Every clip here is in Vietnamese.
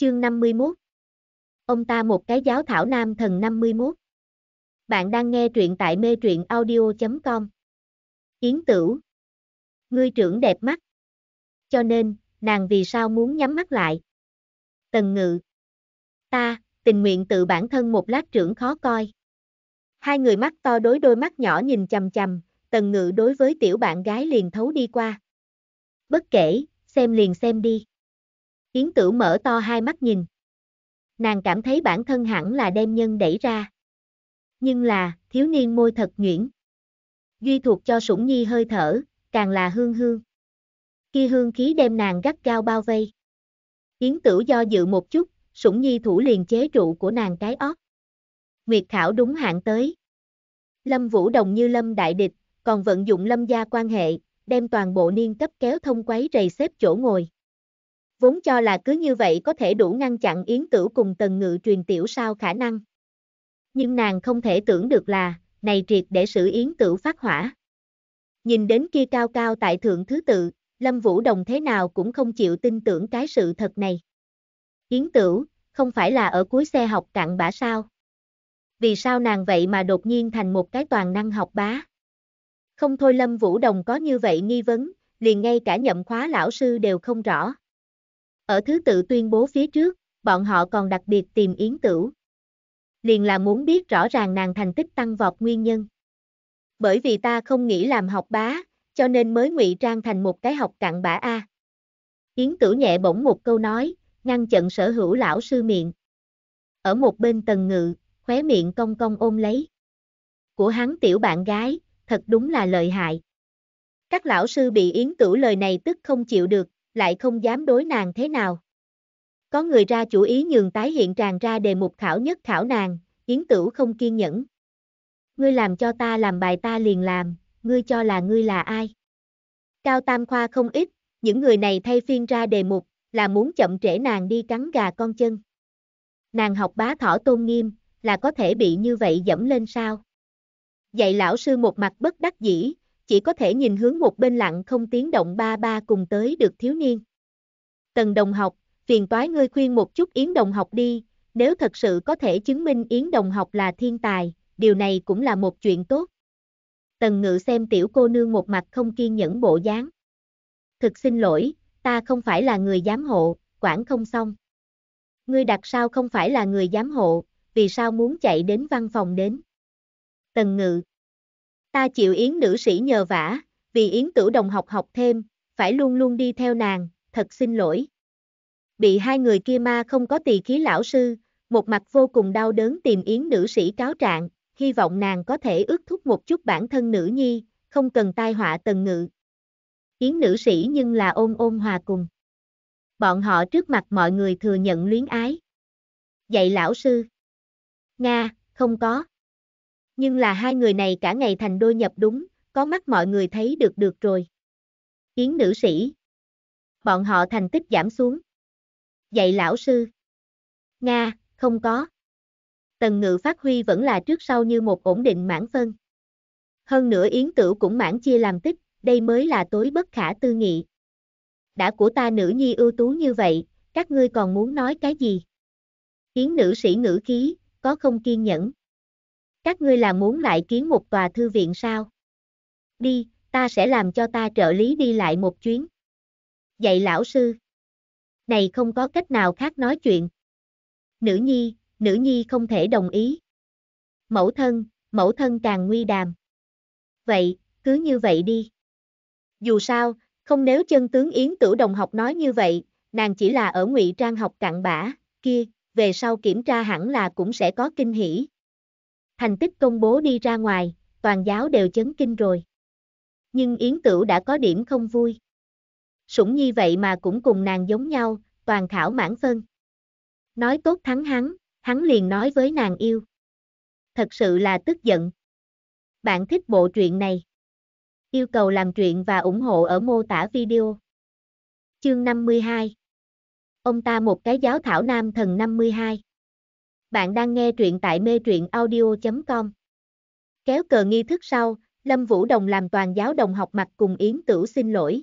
Chương 51 Ông ta một cái giáo thảo nam thần 51 Bạn đang nghe truyện tại mê truyện audio.com Yến Tửu Ngươi trưởng đẹp mắt Cho nên, nàng vì sao muốn nhắm mắt lại? Tần ngự Ta, tình nguyện tự bản thân một lát trưởng khó coi Hai người mắt to đối đôi mắt nhỏ nhìn chầm chầm, tần ngự đối với tiểu bạn gái liền thấu đi qua. Bất kể, xem liền xem đi. Yến Tử mở to hai mắt nhìn. Nàng cảm thấy bản thân hẳn là đem nhân đẩy ra. Nhưng là, thiếu niên môi thật nhuyễn. Duy thuộc cho sủng nhi hơi thở, càng là hương hương. Khi hương khí đem nàng gắt cao bao vây. Yến Tử do dự một chút, sủng nhi thủ liền chế trụ của nàng cái ót. Nguyệt Khảo đúng hạn tới. Lâm Vũ Đồng như Lâm Đại Địch, còn vận dụng Lâm gia quan hệ, đem toàn bộ niên cấp kéo thông quấy rầy xếp chỗ ngồi vốn cho là cứ như vậy có thể đủ ngăn chặn Yến Cửu cùng Tần Ngự truyền tiểu sao khả năng. Nhưng nàng không thể tưởng được là, này triệt để xử Yến Cửu phát hỏa. Nhìn đến kia cao cao tại thượng thứ tự, Lâm Vũ Đồng thế nào cũng không chịu tin tưởng cái sự thật này. Yến Cửu, không phải là ở cuối xe học cặn bã sao? Vì sao nàng vậy mà đột nhiên thành một cái toàn năng học bá? Không thôi Lâm Vũ Đồng có như vậy nghi vấn, liền ngay cả nhậm khóa lão sư đều không rõ. Ở thứ tự tuyên bố phía trước, bọn họ còn đặc biệt tìm Yến Tửu. Liền là muốn biết rõ ràng nàng thành tích tăng vọt nguyên nhân. Bởi vì ta không nghĩ làm học bá, cho nên mới ngụy trang thành một cái học cặn bã A. Yến Tửu nhẹ bỗng một câu nói, ngăn chặn sở hữu lão sư miệng. Ở một bên tầng ngự, khóe miệng cong cong ôm lấy. Của hắn tiểu bạn gái, thật đúng là lợi hại. Các lão sư bị Yến Tửu lời này tức không chịu được, lại không dám đối nàng thế nào. Có người ra chủ ý nhường tái hiện tràn ra đề mục khảo nhất khảo nàng, Yến Tửu không kiên nhẫn. Ngươi làm cho ta làm bài ta liền làm, ngươi cho là ngươi là ai? Cao Tam Khoa không ít, những người này thay phiên ra đề mục, là muốn chậm trễ nàng đi cắn gà con chân. Nàng học bá thỏ tôn nghiêm, là có thể bị như vậy dẫm lên sao? Dạy lão sư một mặt bất đắc dĩ, chỉ có thể nhìn hướng một bên lặng không tiếng động ba ba cùng tới được thiếu niên. Tần đồng học, phiền toái ngươi khuyên một chút Yến đồng học đi, nếu thật sự có thể chứng minh Yến đồng học là thiên tài, điều này cũng là một chuyện tốt. Tần ngự xem tiểu cô nương một mặt không kiên nhẫn bộ dáng. Thực xin lỗi, ta không phải là người giám hộ, quản không xong. Ngươi đặt sao không phải là người giám hộ, vì sao muốn chạy đến văn phòng đến? Tần ngự Ta chịu yến nữ sĩ nhờ vả, vì yến tử đồng học học thêm, phải luôn luôn đi theo nàng, thật xin lỗi. Bị hai người kia ma không có tỳ khí lão sư, một mặt vô cùng đau đớn tìm yến nữ sĩ cáo trạng, hy vọng nàng có thể ước thúc một chút bản thân nữ nhi, không cần tai họa tần ngự. Yến nữ sĩ nhưng là ôm ôm hòa cùng. Bọn họ trước mặt mọi người thừa nhận luyến ái. Dạy lão sư. Nga, không có nhưng là hai người này cả ngày thành đôi nhập đúng, có mắt mọi người thấy được được rồi. yến nữ sĩ. Bọn họ thành tích giảm xuống. Dạy lão sư. Nga, không có. Tần ngự phát huy vẫn là trước sau như một ổn định mãn phân. Hơn nữa yến tử cũng mãn chia làm tích, đây mới là tối bất khả tư nghị. Đã của ta nữ nhi ưu tú như vậy, các ngươi còn muốn nói cái gì? Yến nữ sĩ ngữ khí, có không kiên nhẫn các ngươi là muốn lại kiến một tòa thư viện sao? Đi, ta sẽ làm cho ta trợ lý đi lại một chuyến. Dạy lão sư. Này không có cách nào khác nói chuyện. Nữ nhi, nữ nhi không thể đồng ý. Mẫu thân, mẫu thân càng nguy đàm. Vậy, cứ như vậy đi. Dù sao, không nếu chân tướng Yến Tử Đồng học nói như vậy, nàng chỉ là ở ngụy trang học cặn bã, kia, về sau kiểm tra hẳn là cũng sẽ có kinh hỉ thành tích công bố đi ra ngoài, toàn giáo đều chấn kinh rồi. Nhưng Yến Tửu đã có điểm không vui. Sủng Nhi vậy mà cũng cùng nàng giống nhau, toàn khảo mãn phân. Nói tốt thắng hắn, hắn liền nói với nàng yêu. Thật sự là tức giận. Bạn thích bộ truyện này. Yêu cầu làm truyện và ủng hộ ở mô tả video. Chương 52 Ông ta một cái giáo thảo nam thần 52 bạn đang nghe truyện tại mê truyện audio.com. Kéo cờ nghi thức sau, Lâm Vũ Đồng làm toàn giáo đồng học mặt cùng Yến Tửu xin lỗi.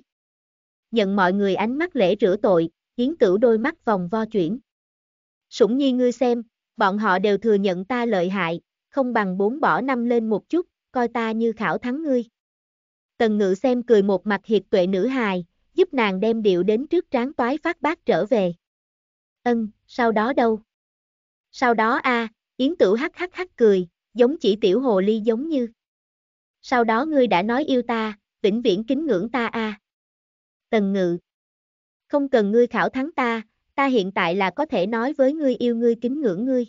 Nhận mọi người ánh mắt lễ rửa tội, Yến Tửu đôi mắt vòng vo chuyển. Sủng nhi ngươi xem, bọn họ đều thừa nhận ta lợi hại, không bằng bốn bỏ năm lên một chút, coi ta như khảo thắng ngươi. Tần ngự xem cười một mặt hiệt tuệ nữ hài, giúp nàng đem điệu đến trước tráng toái phát bác trở về. Ân, sau đó đâu? Sau đó a, Yến Tửu hắc hắc hắc cười, giống chỉ tiểu hồ ly giống như. Sau đó ngươi đã nói yêu ta, vĩnh viễn kính ngưỡng ta a. Tần Ngự. Không cần ngươi khảo thắng ta, ta hiện tại là có thể nói với ngươi yêu ngươi kính ngưỡng ngươi.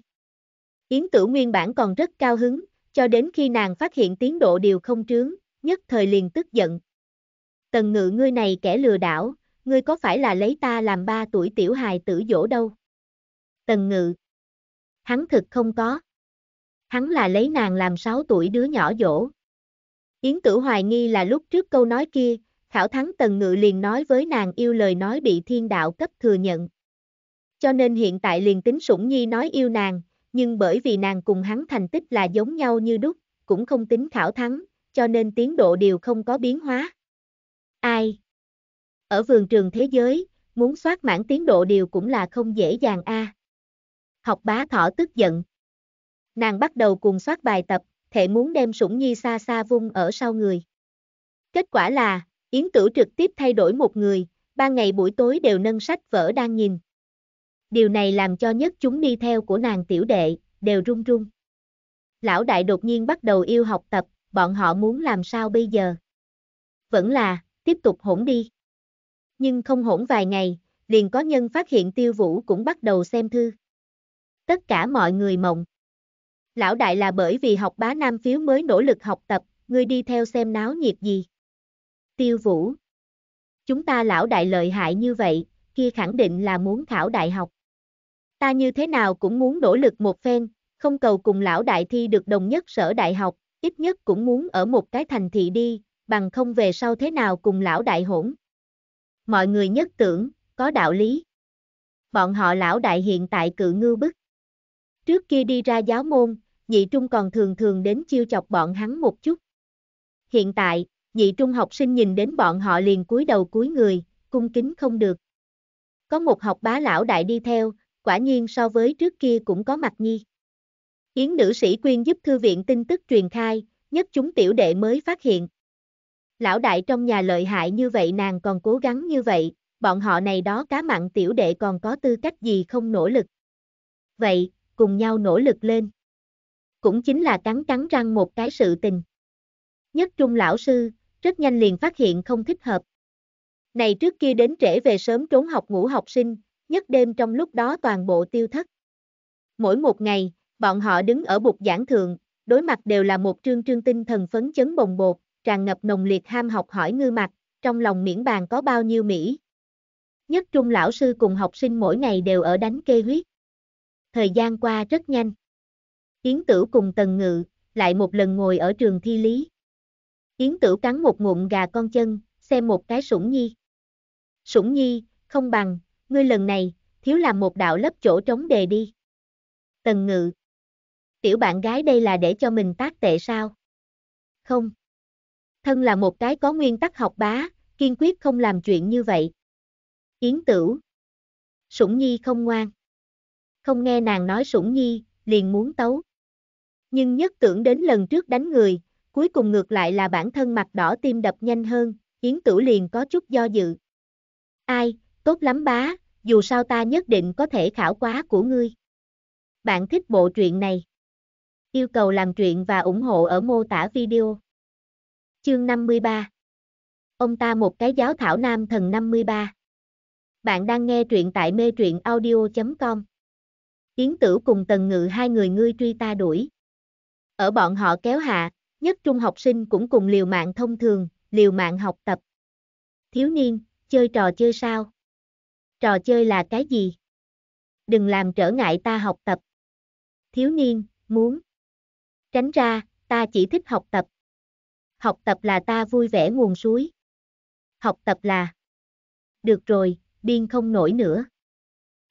Yến Tửu nguyên bản còn rất cao hứng, cho đến khi nàng phát hiện tiến độ điều không trướng, nhất thời liền tức giận. Tần Ngự ngươi này kẻ lừa đảo, ngươi có phải là lấy ta làm ba tuổi tiểu hài tử dỗ đâu? Tần Ngự hắn thực không có. Hắn là lấy nàng làm 6 tuổi đứa nhỏ dỗ. Yến tử hoài nghi là lúc trước câu nói kia, Khảo Thắng Tần Ngự liền nói với nàng yêu lời nói bị thiên đạo cấp thừa nhận. Cho nên hiện tại liền tính Sủng Nhi nói yêu nàng, nhưng bởi vì nàng cùng hắn thành tích là giống nhau như đúc, cũng không tính Khảo Thắng, cho nên tiến độ đều không có biến hóa. Ai? Ở vườn trường thế giới, muốn soát mãn tiến độ đều cũng là không dễ dàng a. À học bá thỏ tức giận. Nàng bắt đầu cùng soát bài tập, thể muốn đem Sủng Nhi xa xa vung ở sau người. Kết quả là, Yến Tử trực tiếp thay đổi một người, ba ngày buổi tối đều nâng sách vở đang nhìn. Điều này làm cho nhất chúng đi theo của nàng tiểu đệ, đều run run. Lão đại đột nhiên bắt đầu yêu học tập, bọn họ muốn làm sao bây giờ? Vẫn là, tiếp tục hỗn đi. Nhưng không hỗn vài ngày, liền có nhân phát hiện tiêu vũ cũng bắt đầu xem thư tất cả mọi người mộng. Lão đại là bởi vì học bá nam phiếu mới nỗ lực học tập, ngươi đi theo xem náo nhiệt gì. Tiêu vũ. Chúng ta lão đại lợi hại như vậy, kia khẳng định là muốn khảo đại học. Ta như thế nào cũng muốn nỗ lực một phen, không cầu cùng lão đại thi được đồng nhất sở đại học, ít nhất cũng muốn ở một cái thành thị đi, bằng không về sau thế nào cùng lão đại hỗn. Mọi người nhất tưởng, có đạo lý. Bọn họ lão đại hiện tại cự ngư bức. Trước kia đi ra giáo môn, nhị trung còn thường thường đến chiêu chọc bọn hắn một chút. Hiện tại, nhị trung học sinh nhìn đến bọn họ liền cúi đầu cúi người, cung kính không được. Có một học bá lão đại đi theo, quả nhiên so với trước kia cũng có mặt nhi. Yến nữ sĩ quyên giúp thư viện tin tức truyền khai, nhất chúng tiểu đệ mới phát hiện. Lão đại trong nhà lợi hại như vậy nàng còn cố gắng như vậy, bọn họ này đó cá mặn tiểu đệ còn có tư cách gì không nỗ lực. Vậy, cùng nhau nỗ lực lên. Cũng chính là cắn cắn răng một cái sự tình. Nhất trung lão sư, rất nhanh liền phát hiện không thích hợp. Này trước kia đến trễ về sớm trốn học ngủ học sinh, nhất đêm trong lúc đó toàn bộ tiêu thất. Mỗi một ngày, bọn họ đứng ở bục giảng thường, đối mặt đều là một trương trương tinh thần phấn chấn bồng bột, tràn ngập nồng liệt ham học hỏi ngư mặt, trong lòng miễn bàn có bao nhiêu Mỹ. Nhất trung lão sư cùng học sinh mỗi ngày đều ở đánh kê huyết thời gian qua rất nhanh. Yến Tử cùng Tần Ngự, lại một lần ngồi ở trường thi lý. Yến Tử cắn một ngụm gà con chân, xem một cái Sủng Nhi. Sủng Nhi, không bằng, ngươi lần này, thiếu làm một đạo lấp chỗ trống đề đi. Tần Ngự. Tiểu bạn gái đây là để cho mình tác tệ sao? Không. Thân là một cái có nguyên tắc học bá, kiên quyết không làm chuyện như vậy. Yến Tử. Sủng Nhi không ngoan không nghe nàng nói sủng nhi, liền muốn tấu. Nhưng nhất tưởng đến lần trước đánh người, cuối cùng ngược lại là bản thân mặt đỏ tim đập nhanh hơn, Yến Tử liền có chút do dự. Ai, tốt lắm bá, dù sao ta nhất định có thể khảo quá của ngươi. Bạn thích bộ truyện này? Yêu cầu làm truyện và ủng hộ ở mô tả video. Chương 53 Ông ta một cái giáo thảo nam thần 53 Bạn đang nghe truyện tại mê truyện audio.com Yến tử cùng Tần Ngự hai người ngươi truy ta đuổi. Ở bọn họ kéo hạ, nhất trung học sinh cũng cùng liều mạng thông thường, liều mạng học tập. Thiếu niên, chơi trò chơi sao? Trò chơi là cái gì? Đừng làm trở ngại ta học tập. Thiếu niên, muốn. Tránh ra, ta chỉ thích học tập. Học tập là ta vui vẻ nguồn suối. Học tập là. Được rồi, điên không nổi nữa.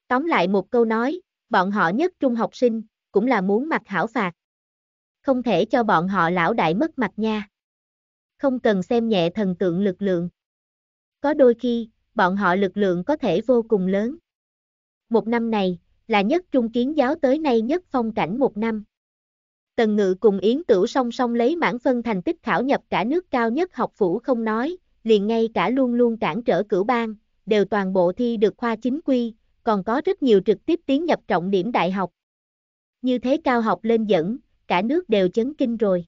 Tóm lại một câu nói, Bọn họ nhất trung học sinh, cũng là muốn mặt hảo phạt. Không thể cho bọn họ lão đại mất mặt nha. Không cần xem nhẹ thần tượng lực lượng. Có đôi khi, bọn họ lực lượng có thể vô cùng lớn. Một năm này, là nhất trung kiến giáo tới nay nhất phong cảnh một năm. Tần Ngự cùng Yến Tửu song song lấy mãn phân thành tích khảo nhập cả nước cao nhất học phủ không nói, liền ngay cả luôn luôn cản trở cửu bang, đều toàn bộ thi được khoa chính quy, còn có rất nhiều trực tiếp tiến nhập trọng điểm đại học. Như thế cao học lên dẫn, cả nước đều chấn kinh rồi.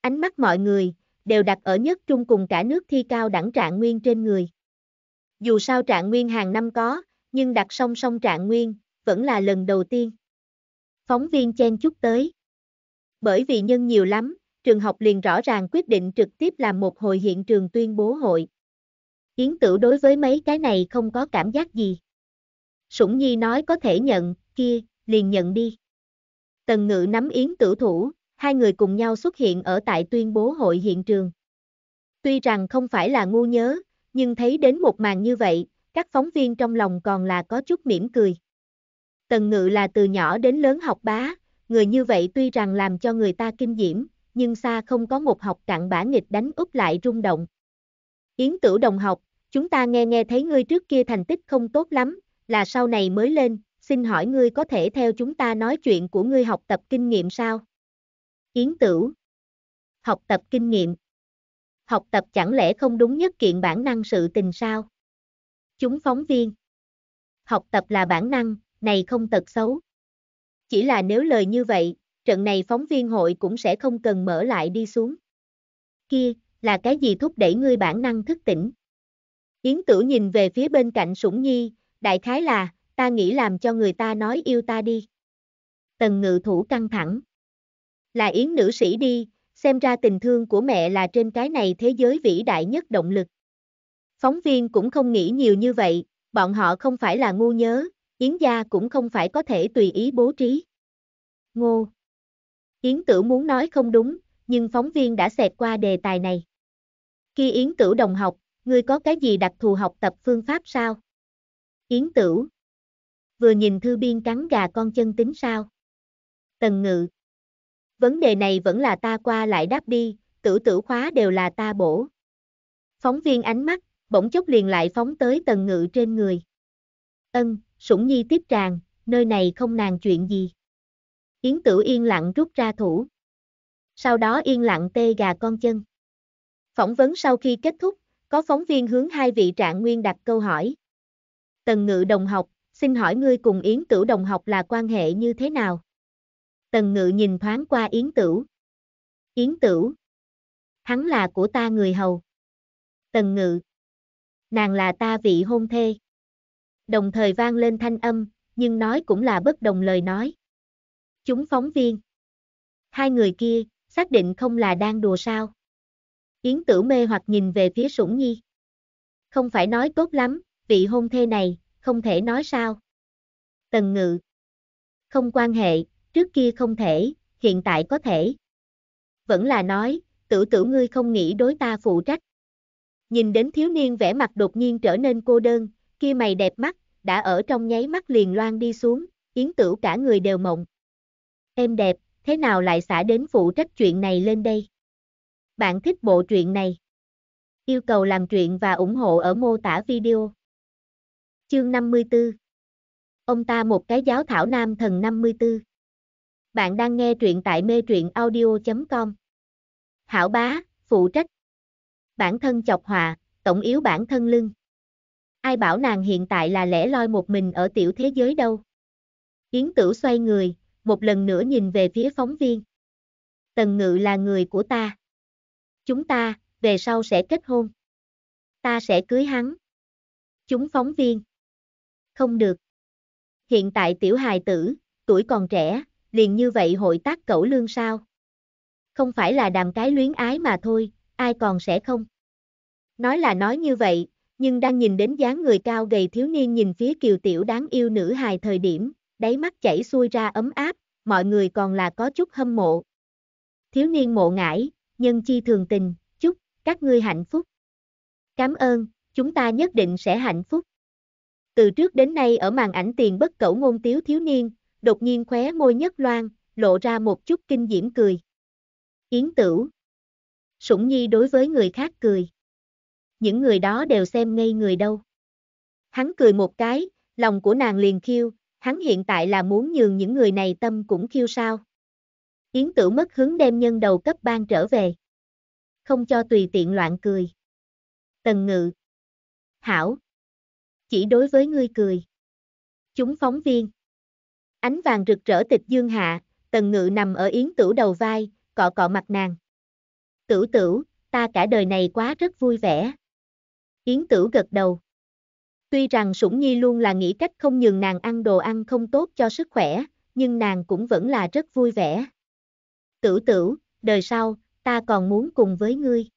Ánh mắt mọi người, đều đặt ở nhất trung cùng cả nước thi cao đẳng trạng nguyên trên người. Dù sao trạng nguyên hàng năm có, nhưng đặt song song trạng nguyên, vẫn là lần đầu tiên. Phóng viên chen chút tới. Bởi vì nhân nhiều lắm, trường học liền rõ ràng quyết định trực tiếp làm một hội hiện trường tuyên bố hội. Yến tử đối với mấy cái này không có cảm giác gì. Sủng Nhi nói có thể nhận, kia, liền nhận đi. Tần Ngự nắm yến tử thủ, hai người cùng nhau xuất hiện ở tại tuyên bố hội hiện trường. Tuy rằng không phải là ngu nhớ, nhưng thấy đến một màn như vậy, các phóng viên trong lòng còn là có chút mỉm cười. Tần Ngự là từ nhỏ đến lớn học bá, người như vậy tuy rằng làm cho người ta kinh diễm, nhưng xa không có một học cặn bã nghịch đánh úp lại rung động. Yến tử đồng học, chúng ta nghe nghe thấy ngươi trước kia thành tích không tốt lắm, là sau này mới lên, xin hỏi ngươi có thể theo chúng ta nói chuyện của ngươi học tập kinh nghiệm sao? Yến Tửu Học tập kinh nghiệm Học tập chẳng lẽ không đúng nhất kiện bản năng sự tình sao? Chúng phóng viên Học tập là bản năng, này không tật xấu. Chỉ là nếu lời như vậy, trận này phóng viên hội cũng sẽ không cần mở lại đi xuống. Kia, là cái gì thúc đẩy ngươi bản năng thức tỉnh? Yến Tử nhìn về phía bên cạnh Sủng Nhi, đại khái là, ta nghĩ làm cho người ta nói yêu ta đi. Tần ngự thủ căng thẳng. Là yến nữ sĩ đi, xem ra tình thương của mẹ là trên cái này thế giới vĩ đại nhất động lực. Phóng viên cũng không nghĩ nhiều như vậy, bọn họ không phải là ngu nhớ, yến gia cũng không phải có thể tùy ý bố trí. Ngô. Yến tử muốn nói không đúng, nhưng phóng viên đã xẹt qua đề tài này. Khi Yến Tử đồng học, ngươi có cái gì đặc thù học tập phương pháp sao? Yến Tửu. Vừa nhìn thư biên cắn gà con chân tính sao? Tần Ngự. Vấn đề này vẫn là ta qua lại đáp đi, tử tử khóa đều là ta bổ. Phóng viên ánh mắt, bỗng chốc liền lại phóng tới Tần Ngự trên người. Ân, Sủng Nhi tiếp tràn, nơi này không nàng chuyện gì. Yến Tử yên lặng rút ra thủ. Sau đó yên lặng tê gà con chân. Phỏng vấn sau khi kết thúc, có phóng viên hướng hai vị trạng nguyên đặt câu hỏi. Tần ngự đồng học, xin hỏi ngươi cùng Yến Tửu đồng học là quan hệ như thế nào? Tần ngự nhìn thoáng qua Yến Tửu. Yến Tửu. Hắn là của ta người hầu. Tần ngự. Nàng là ta vị hôn thê. Đồng thời vang lên thanh âm, nhưng nói cũng là bất đồng lời nói. Chúng phóng viên. Hai người kia, xác định không là đang đùa sao. Yến Tử mê hoặc nhìn về phía Sủng Nhi. Không phải nói tốt lắm, vị hôn thê này, không thể nói sao. Tần ngự. Không quan hệ, trước kia không thể, hiện tại có thể. Vẫn là nói, tử tử ngươi không nghĩ đối ta phụ trách. Nhìn đến thiếu niên vẻ mặt đột nhiên trở nên cô đơn, kia mày đẹp mắt, đã ở trong nháy mắt liền loan đi xuống, yến tử cả người đều mộng. Em đẹp, thế nào lại xả đến phụ trách chuyện này lên đây? Bạn thích bộ truyện này? Yêu cầu làm truyện và ủng hộ ở mô tả video. Chương 54 Ông ta một cái giáo thảo nam thần 54 Bạn đang nghe truyện tại mê truyện audio.com Hảo bá, phụ trách Bản thân chọc hòa, tổng yếu bản thân lưng Ai bảo nàng hiện tại là lẻ loi một mình ở tiểu thế giới đâu Yến tử xoay người, một lần nữa nhìn về phía phóng viên Tần ngự là người của ta Chúng ta, về sau sẽ kết hôn Ta sẽ cưới hắn Chúng phóng viên không được. Hiện tại tiểu hài tử, tuổi còn trẻ, liền như vậy hội tác cẩu lương sao? Không phải là đàm cái luyến ái mà thôi, ai còn sẽ không? Nói là nói như vậy, nhưng đang nhìn đến dáng người cao gầy thiếu niên nhìn phía kiều tiểu đáng yêu nữ hài thời điểm, đáy mắt chảy xuôi ra ấm áp, mọi người còn là có chút hâm mộ. Thiếu niên mộ ngải, nhân chi thường tình, chúc các ngươi hạnh phúc. Cảm ơn, chúng ta nhất định sẽ hạnh phúc. Từ trước đến nay ở màn ảnh tiền bất cẩu ngôn tiếu thiếu niên, đột nhiên khóe môi nhất loan, lộ ra một chút kinh diễm cười. Yến tửu. Sủng nhi đối với người khác cười. Những người đó đều xem ngây người đâu. Hắn cười một cái, lòng của nàng liền khiêu, hắn hiện tại là muốn nhường những người này tâm cũng khiêu sao. Yến tửu mất hứng đem nhân đầu cấp ban trở về. Không cho tùy tiện loạn cười. Tần ngự. Hảo, chỉ đối với ngươi cười. Chúng phóng viên. Ánh vàng rực rỡ tịch dương hạ, tần ngự nằm ở yến tửu đầu vai, cọ cọ mặt nàng. Tửu tửu, ta cả đời này quá rất vui vẻ. Yến tửu gật đầu. Tuy rằng Sủng Nhi luôn là nghĩ cách không nhường nàng ăn đồ ăn không tốt cho sức khỏe, nhưng nàng cũng vẫn là rất vui vẻ. Tửu tửu, đời sau, ta còn muốn cùng với ngươi.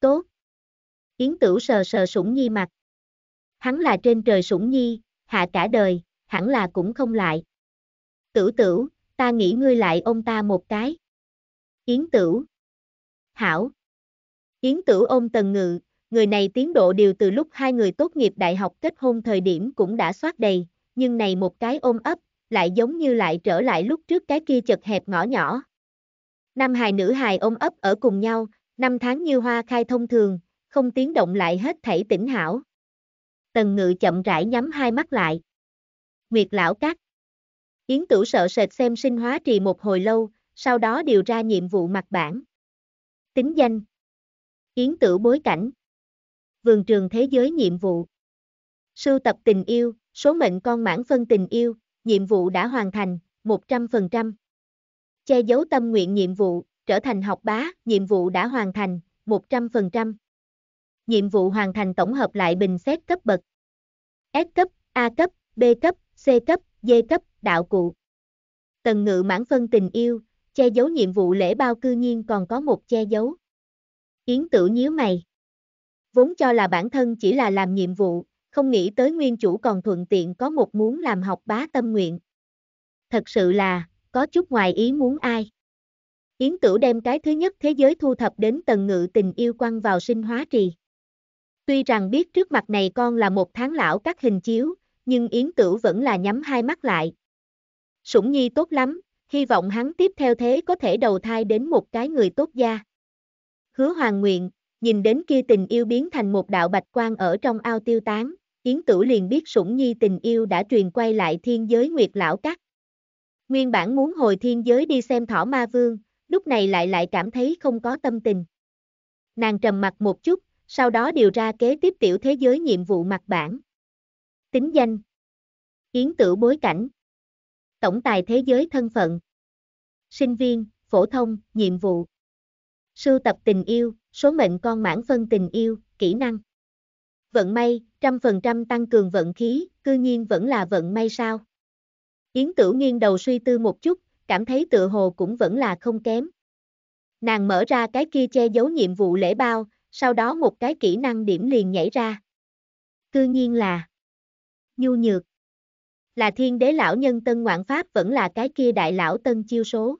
Tốt. Yến tửu sờ sờ Sủng Nhi mặt. Hắn là trên trời sủng nhi, hạ cả đời, hẳn là cũng không lại. Tử tử, ta nghĩ ngươi lại ôm ta một cái. Yến tử. Hảo. Yến tử ôm tần ngự, người này tiến độ đều từ lúc hai người tốt nghiệp đại học kết hôn thời điểm cũng đã soát đầy, nhưng này một cái ôm ấp, lại giống như lại trở lại lúc trước cái kia chật hẹp ngõ nhỏ. Nam hài nữ hài ôm ấp ở cùng nhau, năm tháng như hoa khai thông thường, không tiếng động lại hết thảy tỉnh hảo. Tần ngự chậm rãi nhắm hai mắt lại. Nguyệt lão cát. Yến tử sợ sệt xem sinh hóa trì một hồi lâu, sau đó điều ra nhiệm vụ mặt bản. Tính danh. Yến tử bối cảnh. Vườn trường thế giới nhiệm vụ. Sưu tập tình yêu, số mệnh con mãn phân tình yêu, nhiệm vụ đã hoàn thành, 100%. Che giấu tâm nguyện nhiệm vụ, trở thành học bá, nhiệm vụ đã hoàn thành, 100%. Nhiệm vụ hoàn thành tổng hợp lại bình xét cấp bậc. S cấp, A cấp, B cấp, C cấp, D cấp, đạo cụ. Tần ngự mãn phân tình yêu, che giấu nhiệm vụ lễ bao cư nhiên còn có một che giấu. Yến tử nhíu mày. Vốn cho là bản thân chỉ là làm nhiệm vụ, không nghĩ tới nguyên chủ còn thuận tiện có một muốn làm học bá tâm nguyện. Thật sự là, có chút ngoài ý muốn ai. Yến Tử đem cái thứ nhất thế giới thu thập đến tầng ngự tình yêu quăng vào sinh hóa trì. Tuy rằng biết trước mặt này con là một tháng lão các hình chiếu, nhưng Yến Tửu vẫn là nhắm hai mắt lại. Sủng Nhi tốt lắm, hy vọng hắn tiếp theo thế có thể đầu thai đến một cái người tốt gia. Hứa Hoàng Nguyện, nhìn đến kia tình yêu biến thành một đạo bạch quan ở trong ao tiêu tán, Yến Tửu liền biết Sủng Nhi tình yêu đã truyền quay lại thiên giới Nguyệt Lão các. Nguyên bản muốn hồi thiên giới đi xem thỏ ma vương, lúc này lại lại cảm thấy không có tâm tình. Nàng trầm mặt một chút, sau đó điều ra kế tiếp tiểu thế giới nhiệm vụ mặt bản. Tính danh Yến tử bối cảnh Tổng tài thế giới thân phận Sinh viên, phổ thông, nhiệm vụ Sưu tập tình yêu, số mệnh con mãn phân tình yêu, kỹ năng Vận may, trăm phần trăm tăng cường vận khí, cư nhiên vẫn là vận may sao Yến tử nghiêng đầu suy tư một chút, cảm thấy tự hồ cũng vẫn là không kém Nàng mở ra cái kia che giấu nhiệm vụ lễ bao, sau đó một cái kỹ năng điểm liền nhảy ra. Cư nhiên là nhu nhược. Là thiên đế lão nhân tân ngoạn pháp vẫn là cái kia đại lão tân chiêu số.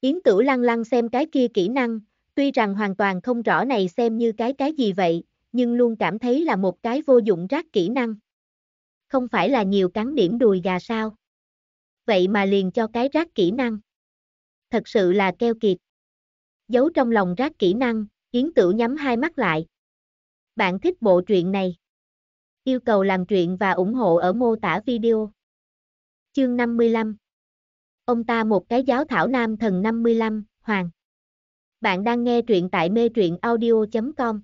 Yến tử lăng lăng xem cái kia kỹ năng, tuy rằng hoàn toàn không rõ này xem như cái cái gì vậy, nhưng luôn cảm thấy là một cái vô dụng rác kỹ năng. Không phải là nhiều cắn điểm đùi gà sao. Vậy mà liền cho cái rác kỹ năng. Thật sự là keo kiệt. Giấu trong lòng rác kỹ năng, Yến Tửu nhắm hai mắt lại. Bạn thích bộ truyện này? Yêu cầu làm truyện và ủng hộ ở mô tả video. Chương 55 Ông ta một cái giáo thảo nam thần 55, Hoàng. Bạn đang nghe truyện tại mê truyện audio.com.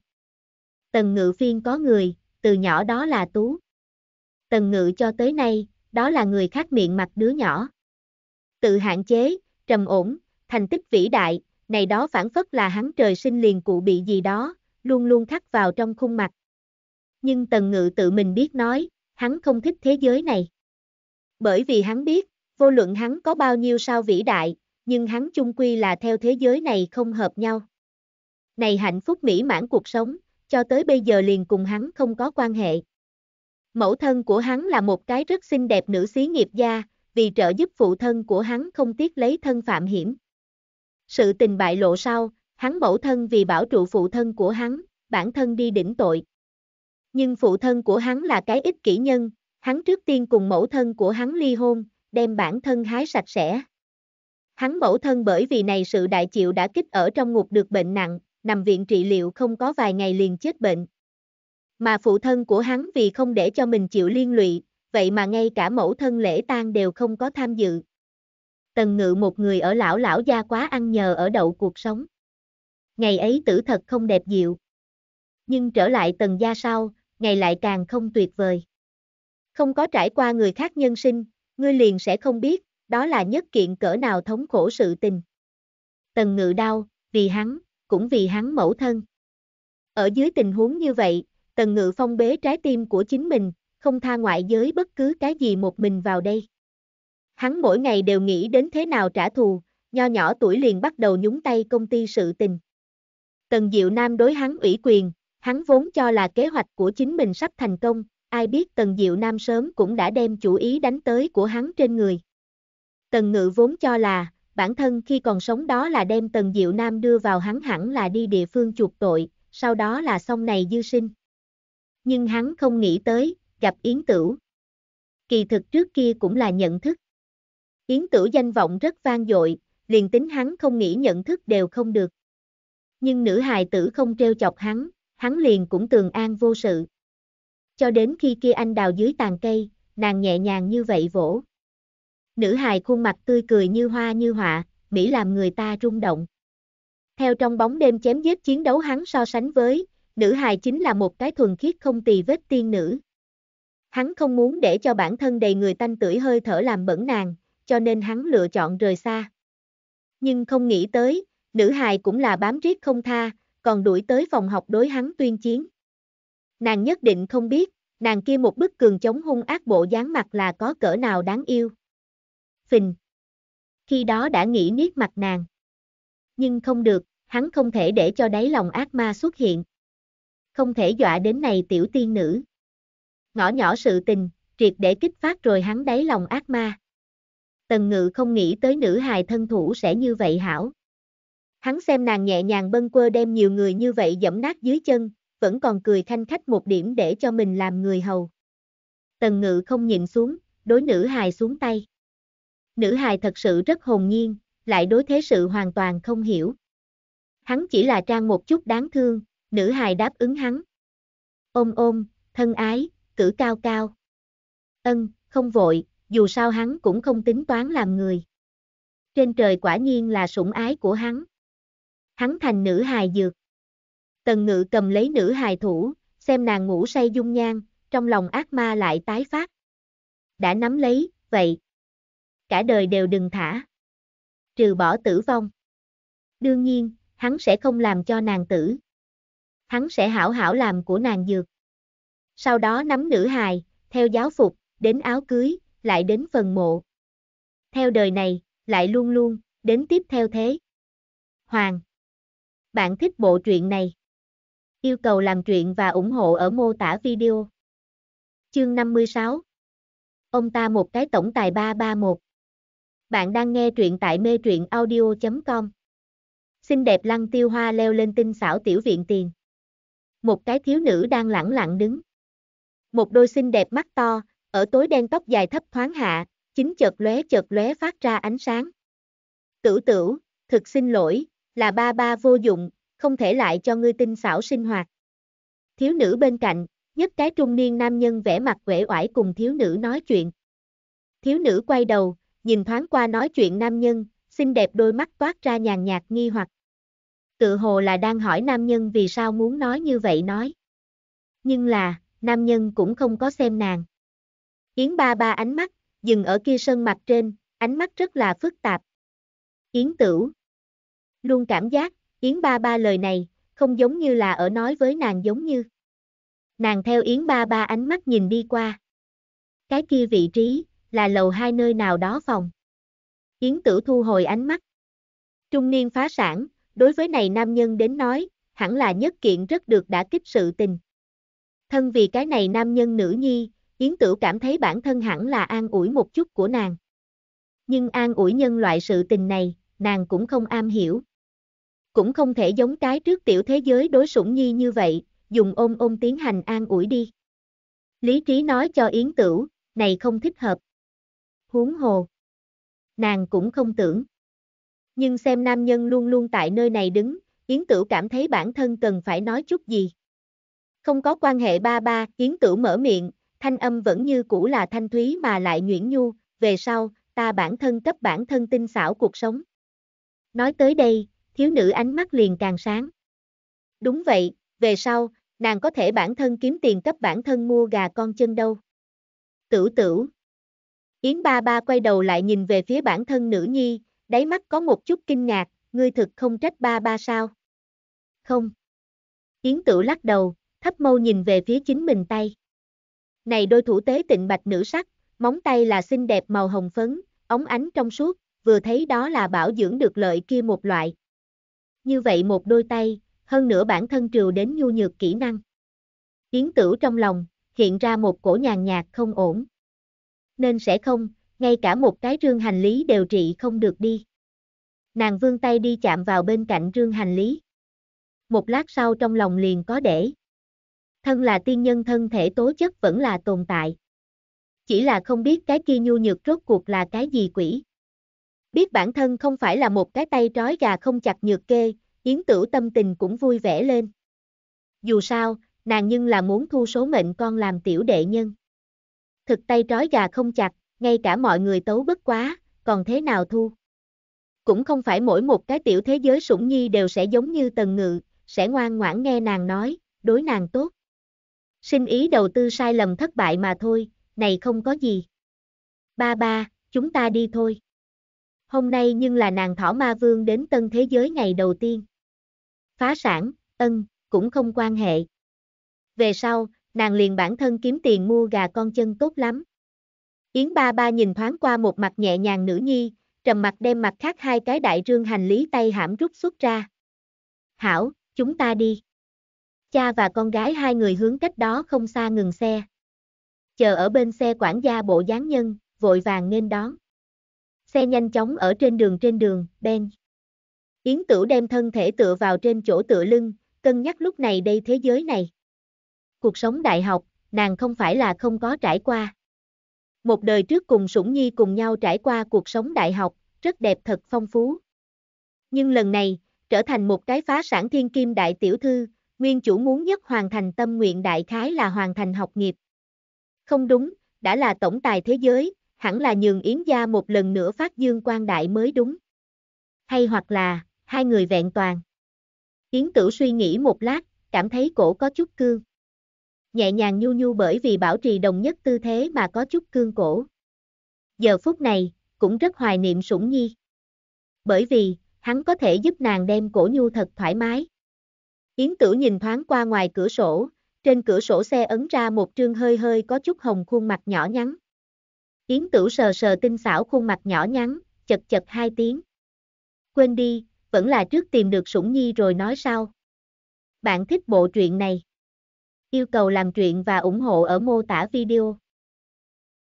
Tần ngự phiên có người, từ nhỏ đó là Tú. Tần ngự cho tới nay, đó là người khác miệng mặt đứa nhỏ. Tự hạn chế, trầm ổn, thành tích vĩ đại, này đó phản phất là hắn trời sinh liền cụ bị gì đó, luôn luôn khắc vào trong khuôn mặt. Nhưng Tần Ngự tự mình biết nói, hắn không thích thế giới này. Bởi vì hắn biết, vô luận hắn có bao nhiêu sao vĩ đại, nhưng hắn chung quy là theo thế giới này không hợp nhau. Này hạnh phúc mỹ mãn cuộc sống, cho tới bây giờ liền cùng hắn không có quan hệ. Mẫu thân của hắn là một cái rất xinh đẹp nữ xí nghiệp gia, vì trợ giúp phụ thân của hắn không tiếc lấy thân phạm hiểm. Sự tình bại lộ sau, hắn mẫu thân vì bảo trụ phụ thân của hắn, bản thân đi đỉnh tội. Nhưng phụ thân của hắn là cái ích kỷ nhân, hắn trước tiên cùng mẫu thân của hắn ly hôn, đem bản thân hái sạch sẽ. Hắn mẫu thân bởi vì này sự đại chịu đã kích ở trong ngục được bệnh nặng, nằm viện trị liệu không có vài ngày liền chết bệnh. Mà phụ thân của hắn vì không để cho mình chịu liên lụy, vậy mà ngay cả mẫu thân lễ tang đều không có tham dự, Tần ngự một người ở lão lão gia quá ăn nhờ ở đậu cuộc sống. Ngày ấy tử thật không đẹp dịu. Nhưng trở lại tần gia sau, ngày lại càng không tuyệt vời. Không có trải qua người khác nhân sinh, ngươi liền sẽ không biết, đó là nhất kiện cỡ nào thống khổ sự tình. Tần ngự đau, vì hắn, cũng vì hắn mẫu thân. Ở dưới tình huống như vậy, tần ngự phong bế trái tim của chính mình, không tha ngoại giới bất cứ cái gì một mình vào đây. Hắn mỗi ngày đều nghĩ đến thế nào trả thù, nho nhỏ tuổi liền bắt đầu nhúng tay công ty sự tình. Tần Diệu Nam đối hắn ủy quyền, hắn vốn cho là kế hoạch của chính mình sắp thành công, ai biết Tần Diệu Nam sớm cũng đã đem chủ ý đánh tới của hắn trên người. Tần Ngự vốn cho là, bản thân khi còn sống đó là đem Tần Diệu Nam đưa vào hắn hẳn là đi địa phương chuộc tội, sau đó là xong này dư sinh. Nhưng hắn không nghĩ tới, gặp Yến Tửu. Kỳ thực trước kia cũng là nhận thức. Yến Tử danh vọng rất vang dội, liền tính hắn không nghĩ nhận thức đều không được. Nhưng nữ hài tử không treo chọc hắn, hắn liền cũng tường an vô sự. Cho đến khi kia anh đào dưới tàn cây, nàng nhẹ nhàng như vậy vỗ. Nữ hài khuôn mặt tươi cười như hoa như họa, Mỹ làm người ta rung động. Theo trong bóng đêm chém giết chiến đấu hắn so sánh với, nữ hài chính là một cái thuần khiết không tì vết tiên nữ. Hắn không muốn để cho bản thân đầy người tanh tưởi hơi thở làm bẩn nàng, cho nên hắn lựa chọn rời xa. Nhưng không nghĩ tới, nữ hài cũng là bám riết không tha, còn đuổi tới phòng học đối hắn tuyên chiến. Nàng nhất định không biết, nàng kia một bức cường chống hung ác bộ dáng mặt là có cỡ nào đáng yêu. Phình. Khi đó đã nghĩ niết mặt nàng. Nhưng không được, hắn không thể để cho đáy lòng ác ma xuất hiện. Không thể dọa đến này tiểu tiên nữ. Ngõ nhỏ sự tình, triệt để kích phát rồi hắn đáy lòng ác ma tần ngự không nghĩ tới nữ hài thân thủ sẽ như vậy hảo. Hắn xem nàng nhẹ nhàng bâng quơ đem nhiều người như vậy dẫm nát dưới chân, vẫn còn cười thanh khách một điểm để cho mình làm người hầu. Tần ngự không nhìn xuống, đối nữ hài xuống tay. Nữ hài thật sự rất hồn nhiên, lại đối thế sự hoàn toàn không hiểu. Hắn chỉ là trang một chút đáng thương, nữ hài đáp ứng hắn. Ôm ôm, thân ái, cử cao cao. Ân, không vội, dù sao hắn cũng không tính toán làm người. Trên trời quả nhiên là sủng ái của hắn. Hắn thành nữ hài dược. Tần ngự cầm lấy nữ hài thủ, xem nàng ngủ say dung nhan, trong lòng ác ma lại tái phát. Đã nắm lấy, vậy. Cả đời đều đừng thả. Trừ bỏ tử vong. Đương nhiên, hắn sẽ không làm cho nàng tử. Hắn sẽ hảo hảo làm của nàng dược. Sau đó nắm nữ hài, theo giáo phục, đến áo cưới, lại đến phần mộ. Theo đời này, lại luôn luôn, đến tiếp theo thế. Hoàng. Bạn thích bộ truyện này? Yêu cầu làm truyện và ủng hộ ở mô tả video. Chương 56 Ông ta một cái tổng tài 331 Bạn đang nghe truyện tại mê truyện audio.com Xinh đẹp lăng tiêu hoa leo lên tinh xảo tiểu viện tiền. Một cái thiếu nữ đang lẳng lặng đứng. Một đôi xinh đẹp mắt to, ở tối đen tóc dài thấp thoáng hạ, chính chợt lóe chợt lóe phát ra ánh sáng. Cửu tửu, thực xin lỗi, là ba ba vô dụng, không thể lại cho ngươi tinh xảo sinh hoạt. Thiếu nữ bên cạnh, nhất cái trung niên nam nhân vẻ mặt uể oải cùng thiếu nữ nói chuyện. Thiếu nữ quay đầu, nhìn thoáng qua nói chuyện nam nhân, xinh đẹp đôi mắt toát ra nhàn nhạt nghi hoặc. Tự hồ là đang hỏi nam nhân vì sao muốn nói như vậy nói. Nhưng là, nam nhân cũng không có xem nàng. Yến ba ba ánh mắt, dừng ở kia sân mặt trên, ánh mắt rất là phức tạp. Yến tửu. Luôn cảm giác, Yến ba ba lời này, không giống như là ở nói với nàng giống như. Nàng theo Yến ba ba ánh mắt nhìn đi qua. Cái kia vị trí, là lầu hai nơi nào đó phòng. Yến tử thu hồi ánh mắt. Trung niên phá sản, đối với này nam nhân đến nói, hẳn là nhất kiện rất được đã kích sự tình. Thân vì cái này nam nhân nữ nhi, Yến Tửu cảm thấy bản thân hẳn là an ủi một chút của nàng. Nhưng an ủi nhân loại sự tình này, nàng cũng không am hiểu. Cũng không thể giống cái trước tiểu thế giới đối sủng nhi như vậy, dùng ôm ôm tiến hành an ủi đi. Lý trí nói cho Yến Tửu, này không thích hợp. Huống hồ. Nàng cũng không tưởng. Nhưng xem nam nhân luôn luôn tại nơi này đứng, Yến Tửu cảm thấy bản thân cần phải nói chút gì. Không có quan hệ ba ba, Yến Tửu mở miệng, thanh âm vẫn như cũ là thanh thúy mà lại nhuyễn nhu, về sau, ta bản thân cấp bản thân tinh xảo cuộc sống. Nói tới đây, thiếu nữ ánh mắt liền càng sáng. Đúng vậy, về sau, nàng có thể bản thân kiếm tiền cấp bản thân mua gà con chân đâu. Tử tử. Yến ba ba quay đầu lại nhìn về phía bản thân nữ nhi, đáy mắt có một chút kinh ngạc, ngươi thực không trách ba ba sao? Không. Yến tử lắc đầu, thấp mâu nhìn về phía chính mình tay này đôi thủ tế tịnh bạch nữ sắc, móng tay là xinh đẹp màu hồng phấn, ống ánh trong suốt, vừa thấy đó là bảo dưỡng được lợi kia một loại. Như vậy một đôi tay, hơn nữa bản thân trừ đến nhu nhược kỹ năng. Yến tử trong lòng, hiện ra một cổ nhàn nhạt không ổn. Nên sẽ không, ngay cả một cái rương hành lý đều trị không được đi. Nàng vươn tay đi chạm vào bên cạnh rương hành lý. Một lát sau trong lòng liền có để thân là tiên nhân thân thể tố chất vẫn là tồn tại. Chỉ là không biết cái kia nhu nhược rốt cuộc là cái gì quỷ. Biết bản thân không phải là một cái tay trói gà không chặt nhược kê, Yến Tửu tâm tình cũng vui vẻ lên. Dù sao, nàng nhưng là muốn thu số mệnh con làm tiểu đệ nhân. Thực tay trói gà không chặt, ngay cả mọi người tấu bất quá, còn thế nào thu? Cũng không phải mỗi một cái tiểu thế giới sủng nhi đều sẽ giống như tần ngự, sẽ ngoan ngoãn nghe nàng nói, đối nàng tốt. Sinh ý đầu tư sai lầm thất bại mà thôi, này không có gì. Ba ba, chúng ta đi thôi. Hôm nay nhưng là nàng thỏ ma vương đến tân thế giới ngày đầu tiên. Phá sản, ân, cũng không quan hệ. Về sau, nàng liền bản thân kiếm tiền mua gà con chân tốt lắm. Yến ba ba nhìn thoáng qua một mặt nhẹ nhàng nữ nhi, trầm mặt đem mặt khác hai cái đại rương hành lý tay hãm rút xuất ra. Hảo, chúng ta đi. Cha và con gái hai người hướng cách đó không xa ngừng xe. Chờ ở bên xe quản gia bộ gián nhân, vội vàng nên đón. Xe nhanh chóng ở trên đường trên đường, Ben. Yến Tửu đem thân thể tựa vào trên chỗ tựa lưng, cân nhắc lúc này đây thế giới này. Cuộc sống đại học, nàng không phải là không có trải qua. Một đời trước cùng Sủng Nhi cùng nhau trải qua cuộc sống đại học, rất đẹp thật phong phú. Nhưng lần này, trở thành một cái phá sản thiên kim đại tiểu thư, Nguyên chủ muốn nhất hoàn thành tâm nguyện đại khái là hoàn thành học nghiệp. Không đúng, đã là tổng tài thế giới, hẳn là nhường Yến gia một lần nữa phát dương quan đại mới đúng. Hay hoặc là, hai người vẹn toàn. Yến tử suy nghĩ một lát, cảm thấy cổ có chút cương. Nhẹ nhàng nhu nhu bởi vì bảo trì đồng nhất tư thế mà có chút cương cổ. Giờ phút này, cũng rất hoài niệm sủng nhi. Bởi vì, hắn có thể giúp nàng đem cổ nhu thật thoải mái. Yến Tử nhìn thoáng qua ngoài cửa sổ, trên cửa sổ xe ấn ra một trương hơi hơi có chút hồng khuôn mặt nhỏ nhắn. Yến Tử sờ sờ tinh xảo khuôn mặt nhỏ nhắn, chật chật hai tiếng. Quên đi, vẫn là trước tìm được Sủng Nhi rồi nói sau. Bạn thích bộ truyện này? Yêu cầu làm truyện và ủng hộ ở mô tả video.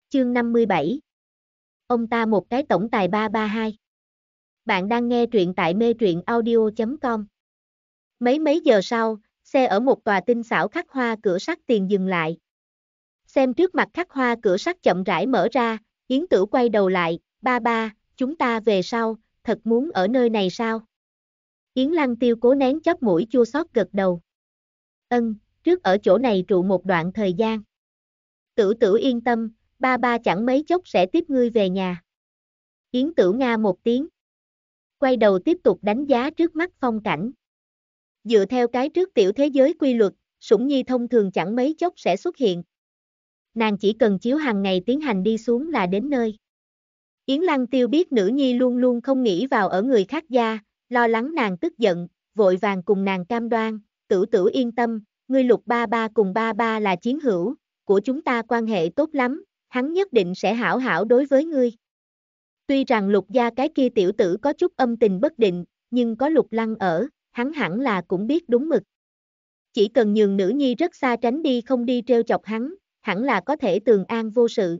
Chương 57 Ông ta một cái tổng tài 332 Bạn đang nghe truyện tại mê truyện audio.com Mấy mấy giờ sau, xe ở một tòa tinh xảo khắc hoa cửa sắt tiền dừng lại. Xem trước mặt khắc hoa cửa sắt chậm rãi mở ra, Yến Tử quay đầu lại, ba ba, chúng ta về sau, thật muốn ở nơi này sao? Yến Lăng Tiêu cố nén chóp mũi chua xót gật đầu. Ân, trước ở chỗ này trụ một đoạn thời gian. Tử tử yên tâm, ba ba chẳng mấy chốc sẽ tiếp ngươi về nhà. Yến Tử Nga một tiếng. Quay đầu tiếp tục đánh giá trước mắt phong cảnh. Dựa theo cái trước tiểu thế giới quy luật, sủng nhi thông thường chẳng mấy chốc sẽ xuất hiện. Nàng chỉ cần chiếu hàng ngày tiến hành đi xuống là đến nơi. Yến Lăng Tiêu biết nữ nhi luôn luôn không nghĩ vào ở người khác gia, lo lắng nàng tức giận, vội vàng cùng nàng cam đoan, tử tử yên tâm, ngươi lục ba ba cùng ba ba là chiến hữu, của chúng ta quan hệ tốt lắm, hắn nhất định sẽ hảo hảo đối với ngươi. Tuy rằng lục gia cái kia tiểu tử có chút âm tình bất định, nhưng có lục lăng ở, hắn hẳn là cũng biết đúng mực. Chỉ cần nhường nữ nhi rất xa tránh đi không đi treo chọc hắn, hẳn là có thể tường an vô sự.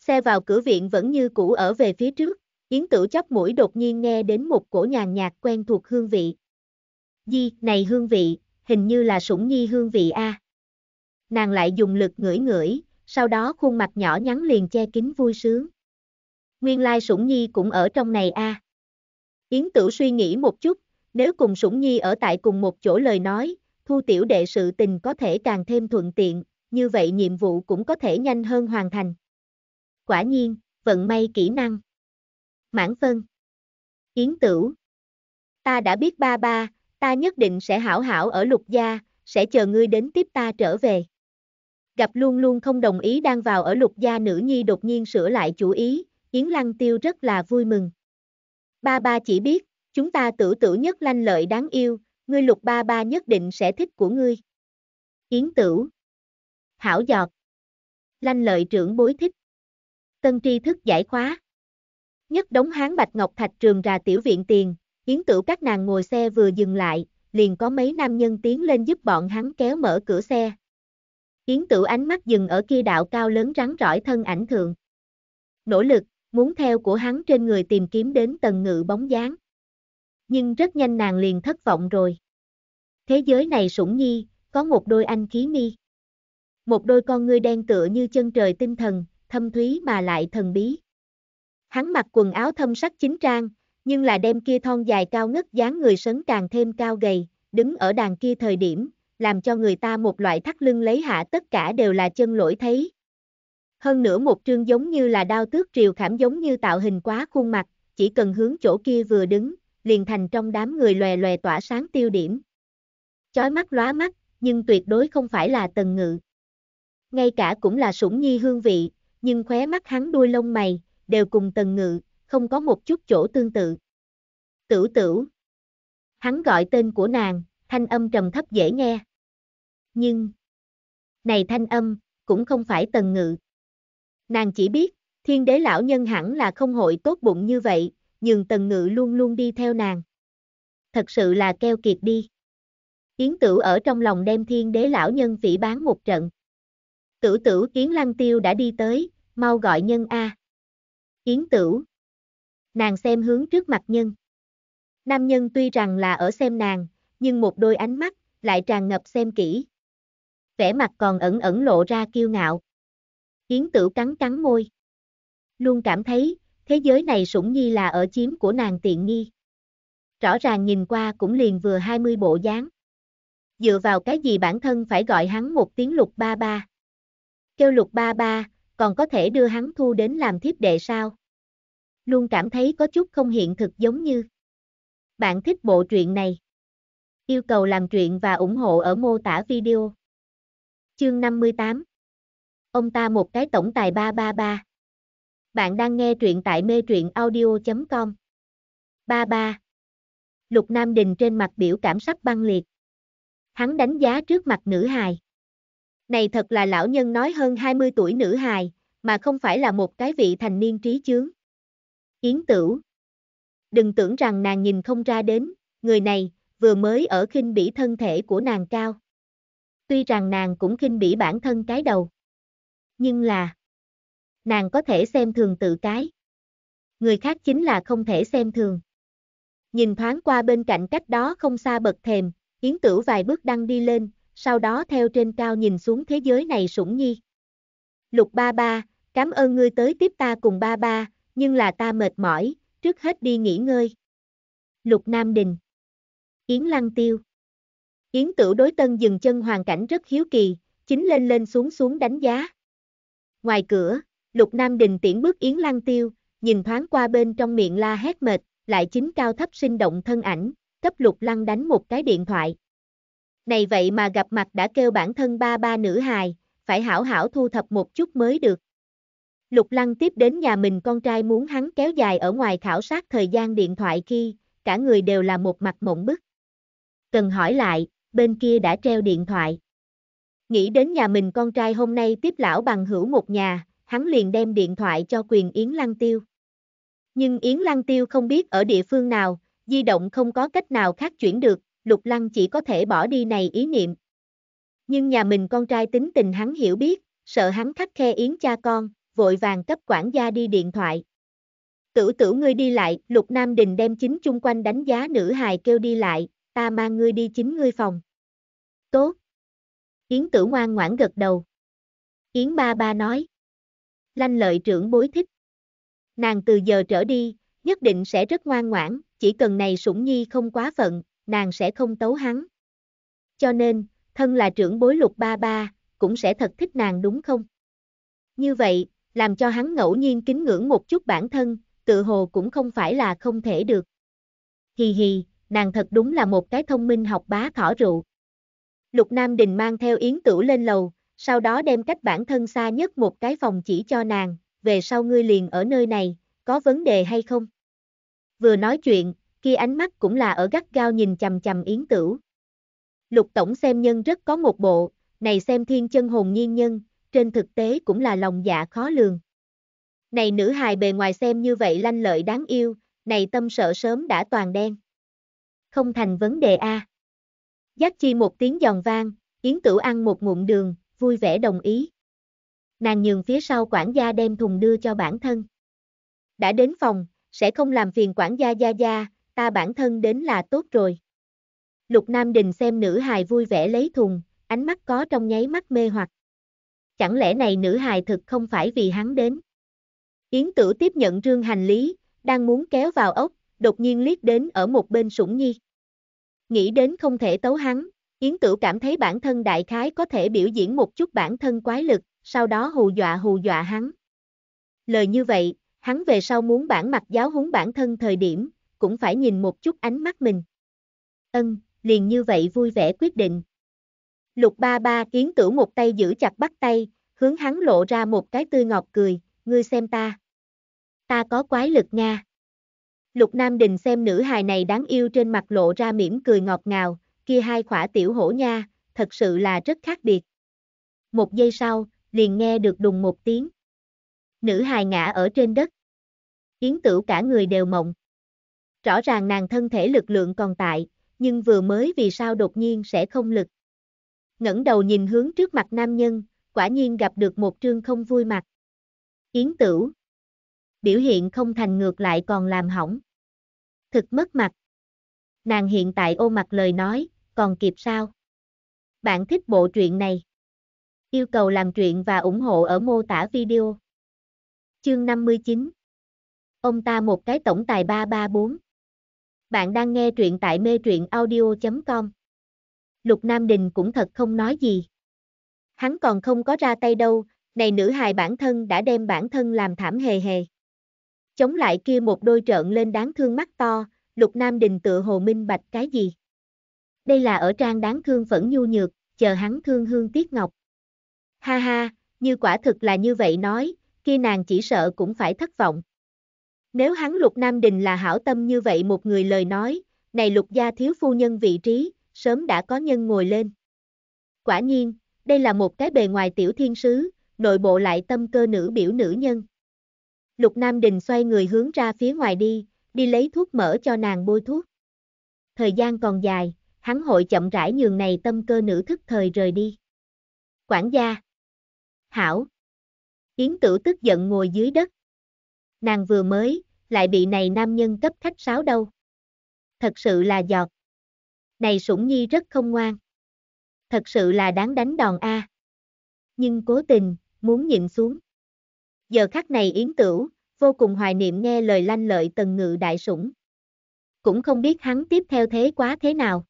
Xe vào cửa viện vẫn như cũ ở về phía trước, Yến Tử chắp mũi đột nhiên nghe đến một cổ nhàn nhạt quen thuộc hương vị. Di, này hương vị, hình như là sủng nhi hương vị a. À. Nàng lại dùng lực ngửi ngửi, sau đó khuôn mặt nhỏ nhắn liền che kín vui sướng. Nguyên lai sủng nhi cũng ở trong này a. À. Yến Tử suy nghĩ một chút, nếu cùng Sủng Nhi ở tại cùng một chỗ lời nói, thu tiểu đệ sự tình có thể càng thêm thuận tiện, như vậy nhiệm vụ cũng có thể nhanh hơn hoàn thành. Quả nhiên, vận may kỹ năng. Mãn phân. Yến tửu. Ta đã biết ba ba, ta nhất định sẽ hảo hảo ở lục gia, sẽ chờ ngươi đến tiếp ta trở về. Gặp luôn luôn không đồng ý đang vào ở lục gia nữ nhi đột nhiên sửa lại chủ ý, Yến Lăng Tiêu rất là vui mừng. Ba ba chỉ biết, Chúng ta tử tử nhất lanh lợi đáng yêu, ngươi lục ba ba nhất định sẽ thích của ngươi. Yến Tử, Hảo giọt. Lanh lợi trưởng bối thích. Tân tri thức giải khóa. Nhất đống hán bạch ngọc thạch trường ra tiểu viện tiền, yến Tử các nàng ngồi xe vừa dừng lại, liền có mấy nam nhân tiến lên giúp bọn hắn kéo mở cửa xe. Yến Tử ánh mắt dừng ở kia đạo cao lớn rắn rỏi thân ảnh thượng. Nỗ lực, muốn theo của hắn trên người tìm kiếm đến tần ngự bóng dáng nhưng rất nhanh nàng liền thất vọng rồi. Thế giới này sủng nhi, có một đôi anh khí mi. Một đôi con ngươi đen tựa như chân trời tinh thần, thâm thúy mà lại thần bí. Hắn mặc quần áo thâm sắc chính trang, nhưng là đem kia thon dài cao ngất dáng người sấn càng thêm cao gầy, đứng ở đàn kia thời điểm, làm cho người ta một loại thắt lưng lấy hạ tất cả đều là chân lỗi thấy. Hơn nữa một trương giống như là đao tước triều khảm giống như tạo hình quá khuôn mặt, chỉ cần hướng chỗ kia vừa đứng, liền thành trong đám người lòe lòe tỏa sáng tiêu điểm. Chói mắt lóa mắt, nhưng tuyệt đối không phải là tần ngự. Ngay cả cũng là sủng nhi hương vị, nhưng khóe mắt hắn đuôi lông mày, đều cùng tần ngự, không có một chút chỗ tương tự. Tử tử. Hắn gọi tên của nàng, thanh âm trầm thấp dễ nghe. Nhưng, này thanh âm, cũng không phải tần ngự. Nàng chỉ biết, thiên đế lão nhân hẳn là không hội tốt bụng như vậy, nhưng tần ngự luôn luôn đi theo nàng. Thật sự là keo kiệt đi. Yến Tử ở trong lòng đem thiên đế lão nhân phỉ bán một trận. Tử tử kiến lăng tiêu đã đi tới, mau gọi nhân A. Yến Tử. Nàng xem hướng trước mặt nhân. Nam nhân tuy rằng là ở xem nàng, nhưng một đôi ánh mắt, lại tràn ngập xem kỹ. Vẻ mặt còn ẩn ẩn lộ ra kiêu ngạo. Yến Tử cắn cắn môi. Luôn cảm thấy, thế giới này sủng nhi là ở chiếm của nàng tiện nghi. Rõ ràng nhìn qua cũng liền vừa 20 bộ dáng. Dựa vào cái gì bản thân phải gọi hắn một tiếng lục ba ba. Kêu lục ba ba, còn có thể đưa hắn thu đến làm thiếp đệ sao? Luôn cảm thấy có chút không hiện thực giống như. Bạn thích bộ truyện này. Yêu cầu làm truyện và ủng hộ ở mô tả video. Chương 58 Ông ta một cái tổng tài 333 bạn đang nghe truyện tại mê truyện audio.com. ba ba Lục Nam Đình trên mặt biểu cảm sắc băng liệt. Hắn đánh giá trước mặt nữ hài. Này thật là lão nhân nói hơn 20 tuổi nữ hài, mà không phải là một cái vị thành niên trí chướng. Yến Tửu. Đừng tưởng rằng nàng nhìn không ra đến, người này, vừa mới ở khinh bỉ thân thể của nàng cao. Tuy rằng nàng cũng khinh bỉ bản thân cái đầu. Nhưng là, nàng có thể xem thường tự cái. Người khác chính là không thể xem thường. Nhìn thoáng qua bên cạnh cách đó không xa bậc thềm, Yến Tửu vài bước đăng đi lên, sau đó theo trên cao nhìn xuống thế giới này sủng nhi. Lục ba ba, cảm ơn ngươi tới tiếp ta cùng ba ba, nhưng là ta mệt mỏi, trước hết đi nghỉ ngơi. Lục Nam Đình Yến Lăng Tiêu Yến Tửu đối tân dừng chân hoàn cảnh rất hiếu kỳ, chính lên lên xuống xuống đánh giá. Ngoài cửa, Lục Nam Đình tiễn bước Yến Lăng Tiêu, nhìn thoáng qua bên trong miệng la hét mệt, lại chính cao thấp sinh động thân ảnh, cấp Lục Lăng đánh một cái điện thoại. Này vậy mà gặp mặt đã kêu bản thân ba ba nữ hài, phải hảo hảo thu thập một chút mới được. Lục Lăng tiếp đến nhà mình con trai muốn hắn kéo dài ở ngoài khảo sát thời gian điện thoại khi, cả người đều là một mặt mộng bức. Cần hỏi lại, bên kia đã treo điện thoại. Nghĩ đến nhà mình con trai hôm nay tiếp lão bằng hữu một nhà, hắn liền đem điện thoại cho quyền Yến Lăng Tiêu. Nhưng Yến Lăng Tiêu không biết ở địa phương nào, di động không có cách nào khác chuyển được, Lục Lăng chỉ có thể bỏ đi này ý niệm. Nhưng nhà mình con trai tính tình hắn hiểu biết, sợ hắn khắc khe Yến cha con, vội vàng cấp quản gia đi điện thoại. Tử tử ngươi đi lại, Lục Nam Đình đem chính chung quanh đánh giá nữ hài kêu đi lại, ta mang ngươi đi chính ngươi phòng. Tốt. Yến tử ngoan ngoãn gật đầu. Yến ba ba nói lanh lợi trưởng bối thích. Nàng từ giờ trở đi, nhất định sẽ rất ngoan ngoãn, chỉ cần này sủng nhi không quá phận, nàng sẽ không tấu hắn. Cho nên, thân là trưởng bối lục ba ba, cũng sẽ thật thích nàng đúng không? Như vậy, làm cho hắn ngẫu nhiên kính ngưỡng một chút bản thân, tự hồ cũng không phải là không thể được. Hì hì, nàng thật đúng là một cái thông minh học bá thỏ rượu. Lục Nam Đình mang theo Yến Tử lên lầu, sau đó đem cách bản thân xa nhất một cái phòng chỉ cho nàng, về sau ngươi liền ở nơi này, có vấn đề hay không? Vừa nói chuyện, kia ánh mắt cũng là ở gắt gao nhìn chầm chầm yến tửu. Lục tổng xem nhân rất có một bộ, này xem thiên chân hồn nhiên nhân, trên thực tế cũng là lòng dạ khó lường. Này nữ hài bề ngoài xem như vậy lanh lợi đáng yêu, này tâm sợ sớm đã toàn đen. Không thành vấn đề A. Giác chi một tiếng giòn vang, Yến Tử ăn một ngụm đường, vui vẻ đồng ý. Nàng nhường phía sau quản gia đem thùng đưa cho bản thân. Đã đến phòng, sẽ không làm phiền quản gia gia gia, ta bản thân đến là tốt rồi. Lục Nam Đình xem nữ hài vui vẻ lấy thùng, ánh mắt có trong nháy mắt mê hoặc. Chẳng lẽ này nữ hài thực không phải vì hắn đến? Yến tử tiếp nhận trương hành lý, đang muốn kéo vào ốc, đột nhiên liếc đến ở một bên sủng nhi. Nghĩ đến không thể tấu hắn, Yến Tử cảm thấy bản thân đại khái có thể biểu diễn một chút bản thân quái lực, sau đó hù dọa hù dọa hắn. Lời như vậy, hắn về sau muốn bản mặt giáo huấn bản thân thời điểm, cũng phải nhìn một chút ánh mắt mình. Ân, liền như vậy vui vẻ quyết định. Lục ba ba kiến tử một tay giữ chặt bắt tay, hướng hắn lộ ra một cái tươi ngọt cười, ngươi xem ta. Ta có quái lực nha. Lục Nam Đình xem nữ hài này đáng yêu trên mặt lộ ra mỉm cười ngọt ngào, kia hai khỏa tiểu hổ nha, thật sự là rất khác biệt. Một giây sau, liền nghe được đùng một tiếng. Nữ hài ngã ở trên đất. Yến tửu cả người đều mộng. Rõ ràng nàng thân thể lực lượng còn tại, nhưng vừa mới vì sao đột nhiên sẽ không lực. ngẩng đầu nhìn hướng trước mặt nam nhân, quả nhiên gặp được một trương không vui mặt. Yến tửu. Biểu hiện không thành ngược lại còn làm hỏng. Thực mất mặt. Nàng hiện tại ô mặt lời nói, còn kịp sao? Bạn thích bộ truyện này? Yêu cầu làm truyện và ủng hộ ở mô tả video. Chương 59 Ông ta một cái tổng tài 334 Bạn đang nghe truyện tại mê truyện audio.com Lục Nam Đình cũng thật không nói gì. Hắn còn không có ra tay đâu, này nữ hài bản thân đã đem bản thân làm thảm hề hề. Chống lại kia một đôi trợn lên đáng thương mắt to, Lục Nam Đình tự hồ minh bạch cái gì đây là ở trang đáng thương vẫn nhu nhược, chờ hắn thương hương tiếc ngọc. Ha ha, như quả thực là như vậy nói, kia nàng chỉ sợ cũng phải thất vọng. Nếu hắn lục Nam Đình là hảo tâm như vậy một người lời nói, này lục gia thiếu phu nhân vị trí, sớm đã có nhân ngồi lên. Quả nhiên, đây là một cái bề ngoài tiểu thiên sứ, nội bộ lại tâm cơ nữ biểu nữ nhân. Lục Nam Đình xoay người hướng ra phía ngoài đi, đi lấy thuốc mỡ cho nàng bôi thuốc. Thời gian còn dài, hắn hội chậm rãi nhường này tâm cơ nữ thức thời rời đi. Quản gia. Hảo. Yến tử tức giận ngồi dưới đất. Nàng vừa mới, lại bị này nam nhân cấp khách sáo đâu. Thật sự là giọt. Này sủng nhi rất không ngoan. Thật sự là đáng đánh đòn a. Nhưng cố tình, muốn nhịn xuống. Giờ khắc này Yến Tửu, vô cùng hoài niệm nghe lời lanh lợi tần ngự đại sủng. Cũng không biết hắn tiếp theo thế quá thế nào.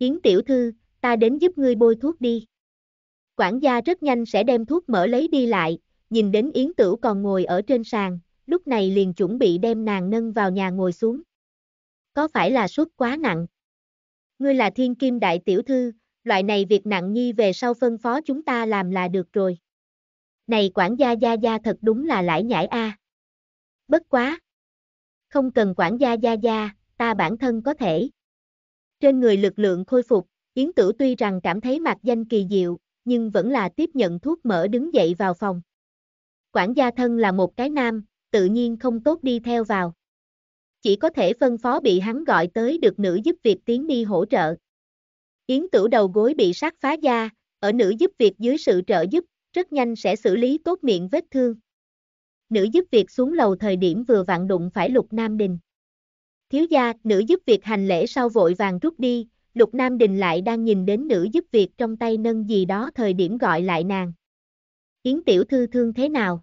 Yến tiểu thư, ta đến giúp ngươi bôi thuốc đi. Quản gia rất nhanh sẽ đem thuốc mở lấy đi lại, nhìn đến Yến Tửu còn ngồi ở trên sàn, lúc này liền chuẩn bị đem nàng nâng vào nhà ngồi xuống. Có phải là suất quá nặng? Ngươi là thiên kim đại tiểu thư, loại này việc nặng nhi về sau phân phó chúng ta làm là được rồi. Này quản gia gia gia thật đúng là lãi nhãi a. Bất quá. Không cần quản gia gia gia, ta bản thân có thể. Trên người lực lượng khôi phục, Yến Tử tuy rằng cảm thấy mặt danh kỳ diệu, nhưng vẫn là tiếp nhận thuốc mỡ đứng dậy vào phòng. Quản gia thân là một cái nam, tự nhiên không tốt đi theo vào. Chỉ có thể phân phó bị hắn gọi tới được nữ giúp việc tiến đi hỗ trợ. Yến Tử đầu gối bị sát phá da, ở nữ giúp việc dưới sự trợ giúp, rất nhanh sẽ xử lý tốt miệng vết thương. Nữ giúp việc xuống lầu thời điểm vừa vặn đụng phải Lục Nam Đình. Thiếu gia, nữ giúp việc hành lễ sau vội vàng rút đi, Lục Nam Đình lại đang nhìn đến nữ giúp việc trong tay nâng gì đó thời điểm gọi lại nàng. Yến tiểu thư thương thế nào?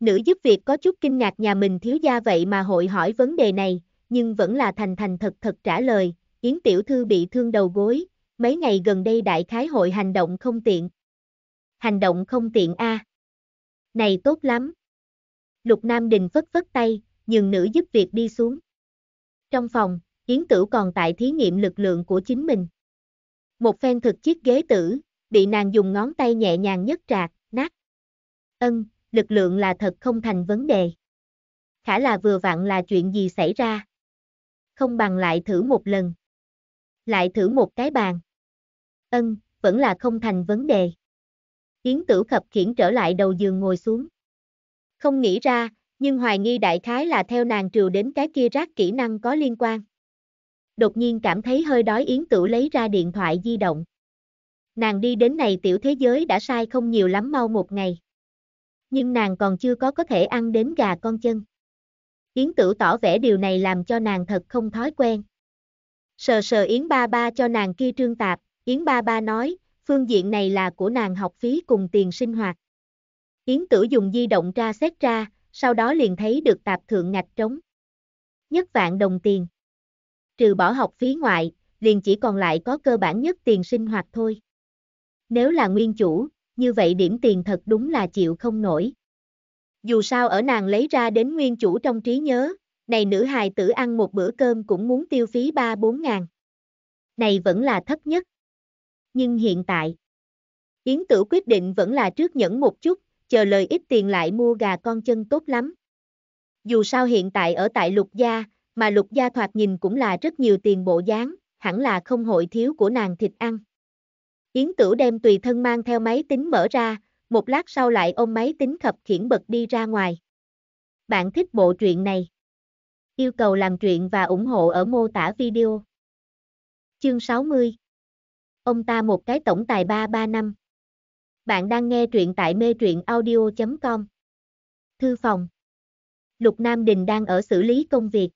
Nữ giúp việc có chút kinh ngạc nhà mình thiếu gia vậy mà hội hỏi vấn đề này, nhưng vẫn là thành thành thật thật trả lời, Yến tiểu thư bị thương đầu gối, mấy ngày gần đây đại khái hội hành động không tiện. Hành động không tiện a. À? Này tốt lắm. Lục Nam Đình phất phất tay, nhường nữ giúp việc đi xuống. Trong phòng, Yến tử còn tại thí nghiệm lực lượng của chính mình. Một phen thực chiếc ghế tử, bị nàng dùng ngón tay nhẹ nhàng nhất trạc, nát. Ân, lực lượng là thật không thành vấn đề. Khả là vừa vặn là chuyện gì xảy ra. Không bằng lại thử một lần. Lại thử một cái bàn. Ân, vẫn là không thành vấn đề. Yến Tử khập khiển trở lại đầu giường ngồi xuống. Không nghĩ ra, nhưng hoài nghi đại khái là theo nàng triều đến cái kia rác kỹ năng có liên quan. Đột nhiên cảm thấy hơi đói Yến Tử lấy ra điện thoại di động. Nàng đi đến này tiểu thế giới đã sai không nhiều lắm mau một ngày. Nhưng nàng còn chưa có có thể ăn đến gà con chân. Yến Tử tỏ vẻ điều này làm cho nàng thật không thói quen. Sờ sờ Yến ba ba cho nàng kia trương tạp, Yến ba ba nói, phương diện này là của nàng học phí cùng tiền sinh hoạt. Yến Tử dùng di động ra xét ra, sau đó liền thấy được tạp thượng ngạch trống. Nhất vạn đồng tiền. Trừ bỏ học phí ngoại, liền chỉ còn lại có cơ bản nhất tiền sinh hoạt thôi. Nếu là nguyên chủ, như vậy điểm tiền thật đúng là chịu không nổi. Dù sao ở nàng lấy ra đến nguyên chủ trong trí nhớ, này nữ hài tử ăn một bữa cơm cũng muốn tiêu phí 3-4 ngàn. Này vẫn là thấp nhất. Nhưng hiện tại, Yến Tử quyết định vẫn là trước nhẫn một chút, chờ lời ít tiền lại mua gà con chân tốt lắm. Dù sao hiện tại ở tại lục gia, mà lục gia thoạt nhìn cũng là rất nhiều tiền bộ dáng, hẳn là không hội thiếu của nàng thịt ăn. Yến Tử đem tùy thân mang theo máy tính mở ra, một lát sau lại ôm máy tính khập khiển bật đi ra ngoài. Bạn thích bộ truyện này? Yêu cầu làm truyện và ủng hộ ở mô tả video. Chương 60 Ông ta một cái tổng tài năm bạn đang nghe truyện tại mê truyện audio.com. Thư phòng. Lục Nam Đình đang ở xử lý công việc.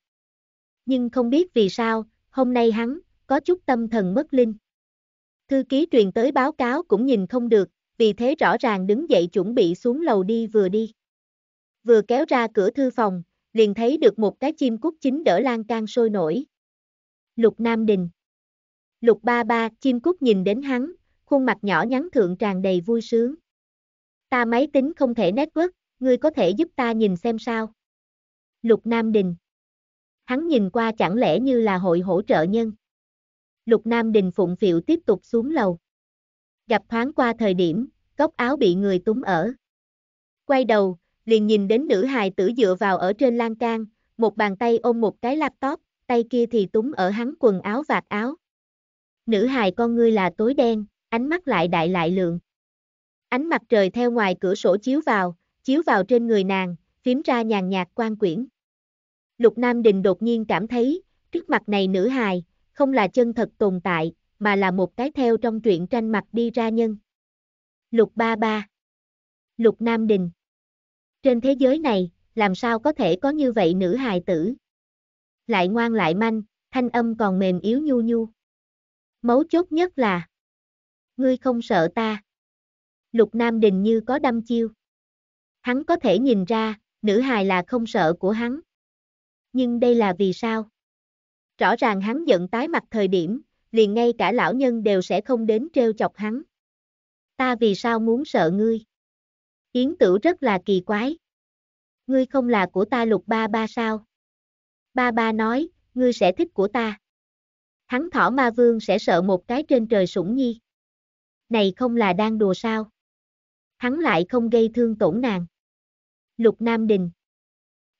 Nhưng không biết vì sao, hôm nay hắn, có chút tâm thần mất linh. Thư ký truyền tới báo cáo cũng nhìn không được, vì thế rõ ràng đứng dậy chuẩn bị xuống lầu đi vừa đi. Vừa kéo ra cửa thư phòng, liền thấy được một cái chim cút chính đỡ lan can sôi nổi. Lục Nam Đình Lục ba ba, chim cút nhìn đến hắn, khuôn mặt nhỏ nhắn thượng tràn đầy vui sướng. Ta máy tính không thể network, ngươi có thể giúp ta nhìn xem sao? Lục Nam Đình Hắn nhìn qua chẳng lẽ như là hội hỗ trợ nhân. Lục Nam Đình phụng phiệu tiếp tục xuống lầu. Gặp thoáng qua thời điểm, góc áo bị người túm ở. Quay đầu, liền nhìn đến nữ hài tử dựa vào ở trên lan can, một bàn tay ôm một cái laptop, tay kia thì túm ở hắn quần áo vạt áo. Nữ hài con ngươi là tối đen, ánh mắt lại đại lại lượng. Ánh mặt trời theo ngoài cửa sổ chiếu vào, chiếu vào trên người nàng, phím ra nhàn nhạt quan quyển. Lục Nam Đình đột nhiên cảm thấy, trước mặt này nữ hài, không là chân thật tồn tại, mà là một cái theo trong truyện tranh mặt đi ra nhân. Lục Ba Ba Lục Nam Đình Trên thế giới này, làm sao có thể có như vậy nữ hài tử? Lại ngoan lại manh, thanh âm còn mềm yếu nhu nhu. Mấu chốt nhất là ngươi không sợ ta. Lục Nam Đình như có đâm chiêu. Hắn có thể nhìn ra, nữ hài là không sợ của hắn. Nhưng đây là vì sao? Rõ ràng hắn giận tái mặt thời điểm, liền ngay cả lão nhân đều sẽ không đến trêu chọc hắn. Ta vì sao muốn sợ ngươi? Yến tử rất là kỳ quái. Ngươi không là của ta lục ba ba sao? Ba ba nói, ngươi sẽ thích của ta. Hắn thỏ ma vương sẽ sợ một cái trên trời sủng nhi này không là đang đùa sao? Hắn lại không gây thương tổn nàng. Lục Nam Đình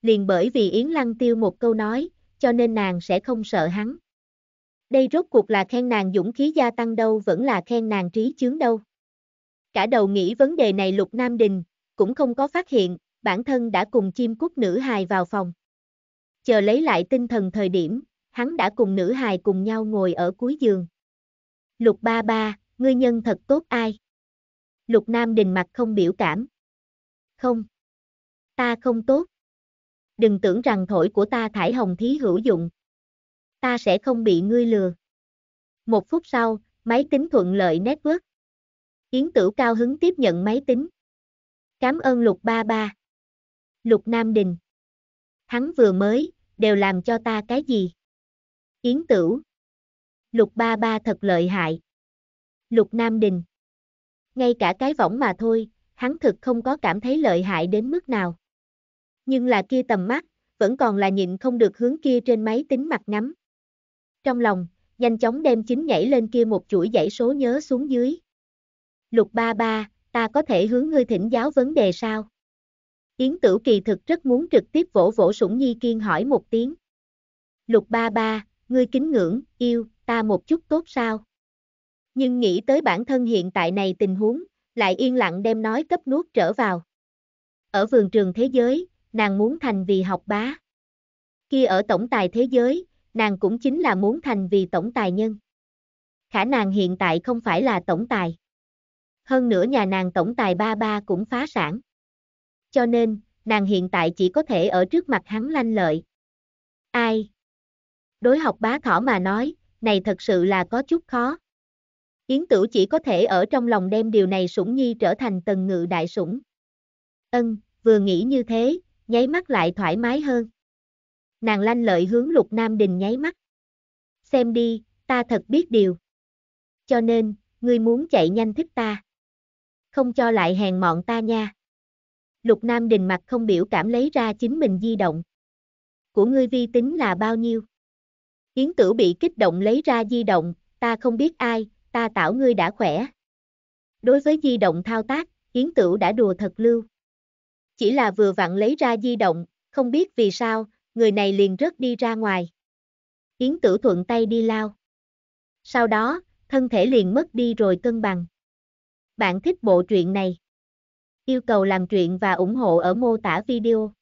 Liền bởi vì Yến Lăng Tiêu một câu nói, cho nên nàng sẽ không sợ hắn. Đây rốt cuộc là khen nàng dũng khí gia tăng đâu vẫn là khen nàng trí chướng đâu. Cả đầu nghĩ vấn đề này Lục Nam Đình, cũng không có phát hiện, bản thân đã cùng chim cút nữ hài vào phòng. Chờ lấy lại tinh thần thời điểm, hắn đã cùng nữ hài cùng nhau ngồi ở cuối giường. Lục ba ba, ngươi nhân thật tốt ai? Lục Nam Đình mặt không biểu cảm. Không. Ta không tốt. Đừng tưởng rằng thổi của ta thải hồng thí hữu dụng. Ta sẽ không bị ngươi lừa. Một phút sau, máy tính thuận lợi network. Yến Tử cao hứng tiếp nhận máy tính. Cảm ơn Lục Ba Ba. Lục Nam Đình. Hắn vừa mới, đều làm cho ta cái gì? Yến Tử. Lục Ba Ba thật lợi hại. Lục Nam Đình. Ngay cả cái võng mà thôi, hắn thực không có cảm thấy lợi hại đến mức nào. Nhưng là kia tầm mắt, vẫn còn là nhịn không được hướng kia trên máy tính mặt ngắm. Trong lòng, nhanh chóng đem chính nhảy lên kia một chuỗi dãy số nhớ xuống dưới. Lục ba ba, ta có thể hướng ngươi thỉnh giáo vấn đề sao? Yến Tử kỳ thực rất muốn trực tiếp vỗ vỗ sủng nhi kiên hỏi một tiếng. Lục ba ba, ngươi kính ngưỡng, yêu, ta một chút tốt sao? nhưng nghĩ tới bản thân hiện tại này tình huống, lại yên lặng đem nói cấp nuốt trở vào. Ở vườn trường thế giới, nàng muốn thành vì học bá. Kia ở tổng tài thế giới, nàng cũng chính là muốn thành vì tổng tài nhân. Khả nàng hiện tại không phải là tổng tài. Hơn nữa nhà nàng tổng tài ba ba cũng phá sản. Cho nên, nàng hiện tại chỉ có thể ở trước mặt hắn lanh lợi. Ai? Đối học bá thỏ mà nói, này thật sự là có chút khó. Yến Tửu chỉ có thể ở trong lòng đem điều này sủng nhi trở thành tần ngự đại sủng. Ân, vừa nghĩ như thế, nháy mắt lại thoải mái hơn. Nàng lanh lợi hướng lục nam đình nháy mắt. Xem đi, ta thật biết điều. Cho nên, ngươi muốn chạy nhanh thích ta. Không cho lại hèn mọn ta nha. Lục nam đình mặt không biểu cảm lấy ra chính mình di động. Của ngươi vi tính là bao nhiêu? Yến tử bị kích động lấy ra di động, ta không biết ai, ta tảo ngươi đã khỏe. Đối với di động thao tác, Yến Tửu đã đùa thật lưu. Chỉ là vừa vặn lấy ra di động, không biết vì sao, người này liền rớt đi ra ngoài. Yến Tửu thuận tay đi lao. Sau đó, thân thể liền mất đi rồi cân bằng. Bạn thích bộ truyện này? Yêu cầu làm truyện và ủng hộ ở mô tả video.